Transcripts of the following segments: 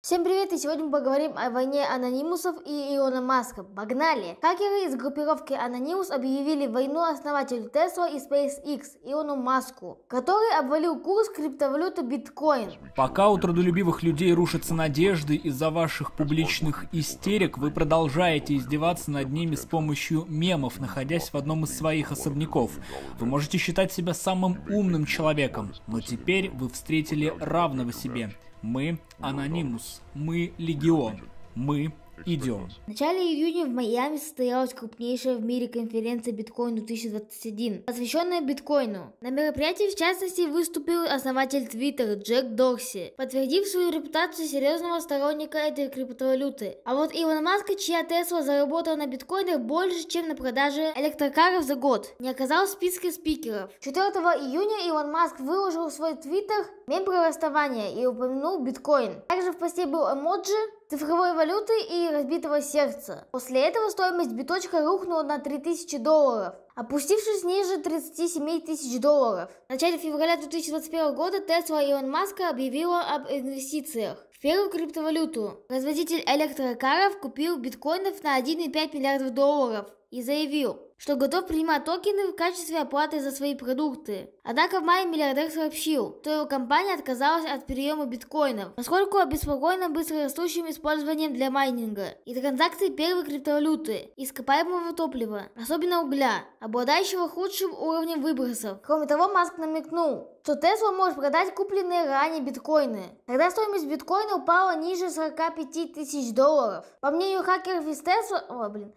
Всем привет, и сегодня мы поговорим о войне анонимусов и Иона Маска. Погнали! Хакеры из группировки анонимус объявили войну основателю Tesla и SpaceX Иону Маску, который обвалил курс криптовалюты биткоин. Пока у трудолюбивых людей рушатся надежды из-за ваших публичных истерик, вы продолжаете издеваться над ними с помощью мемов, находясь в одном из своих особняков. Вы можете считать себя самым умным человеком, но теперь вы встретили равного себе. Мы ну, Анонимус. Мы Легион. Мы Идем. В начале июня в Майами состоялась крупнейшая в мире конференция биткоину 2021, посвященная биткоину. На мероприятии в частности выступил основатель Твиттера Джек Дорси, подтвердив свою репутацию серьезного сторонника этой криптовалюты. А вот Илон Маск, чья Тесла заработала на биткоинах больше, чем на продаже электрокаров за год, не оказал в списке спикеров. 4 июня Илон Маск выложил в свой Твиттер мем про расставание и упомянул биткоин. Также в посте был эмоджи, цифровой валюты и разбитого сердца. После этого стоимость биточка рухнула на 3000 долларов опустившись ниже 37 тысяч долларов. В начале февраля 2021 года Тесла Илон Маска объявила об инвестициях в первую криптовалюту. Производитель электрокаров купил биткоинов на 1,5 миллиардов долларов и заявил, что готов принимать токены в качестве оплаты за свои продукты. Однако в мае миллиардер сообщил, что его компания отказалась от приема биткоинов, поскольку обеспокоена быстрорастущим использованием для майнинга и транзакций первой криптовалюты, ископаемого топлива, особенно угля, обладающего худшим уровнем выбросов. Кроме того, Маск намекнул, что Tesla может продать купленные ранее биткоины. Тогда стоимость биткоина упала ниже 45 тысяч долларов. По мнению хакеров из Tesla... О, блин...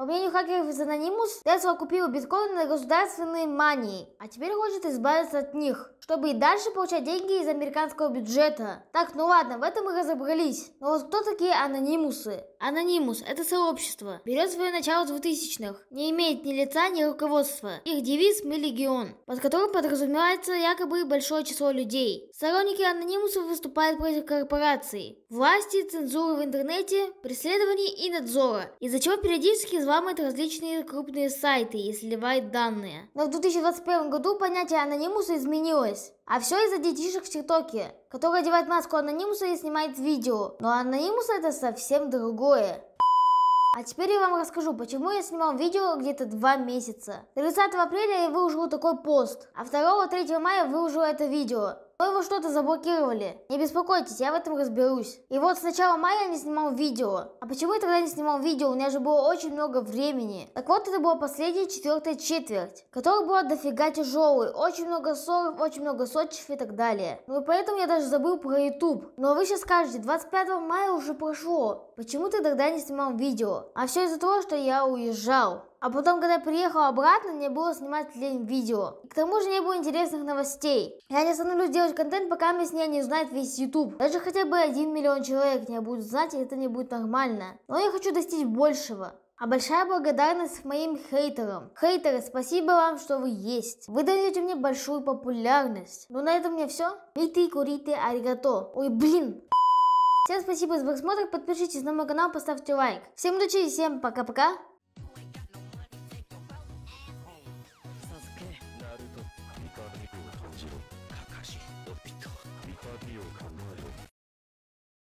По мнению хакеров из Anonymous, Tesla купила биткоины на государственные мании, а теперь хочет избавиться от них, чтобы и дальше получать деньги из американского бюджета. Так, ну ладно, в этом мы разобрались. Но вот кто такие анонимусы? Анонимус – это сообщество. Берет свое начало в 2000-х. Не имеет ни лица, ни руководства. Их девиз – мы легион, под которым подразумевается якобы большое число людей. Сторонники анонимусов выступают против корпораций, власти, цензуры в интернете, преследований и надзора, из-за чего периодически взламывают различные крупные сайты и сливают данные. Но в 2021 году понятие анонимуса изменилось. А все из-за детишек в ТикТоке который одевает маску анонимуса и снимает видео. Но анонимус это совсем другое. А теперь я вам расскажу, почему я снимал видео где-то два месяца. 30 апреля я выложил такой пост, а 2-3 мая выложил это видео. Но его что-то заблокировали. Не беспокойтесь, я в этом разберусь. И вот с начала мая я не снимал видео. А почему я тогда не снимал видео? У меня же было очень много времени. Так вот, это была последняя четвертая четверть, которая была дофига тяжелой. Очень много ссоров, очень много сотчев и так далее. Ну и поэтому я даже забыл про YouTube. Но вы сейчас скажете, 25 мая уже прошло. Почему ты тогда не снимал видео? А все из-за того, что я уезжал. А потом, когда приехал обратно, мне было снимать лень видео. к тому же не было интересных новостей. Я не становлюсь делать контент, пока мне с меня не узнает весь YouTube. Даже хотя бы 1 миллион человек не будет знать, и это не будет нормально. Но я хочу достичь большего. А большая благодарность моим хейтерам. Хейтеры, спасибо вам, что вы есть. Вы даете мне большую популярность. Ну на этом мне все. Мити курите аригато. Ой, блин. Всем спасибо за просмотр, подпишитесь на мой канал, поставьте лайк. Всем удачи и всем пока-пока.